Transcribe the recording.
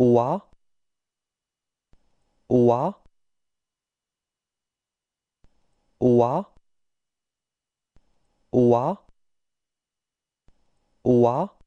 wa wa wa wa wa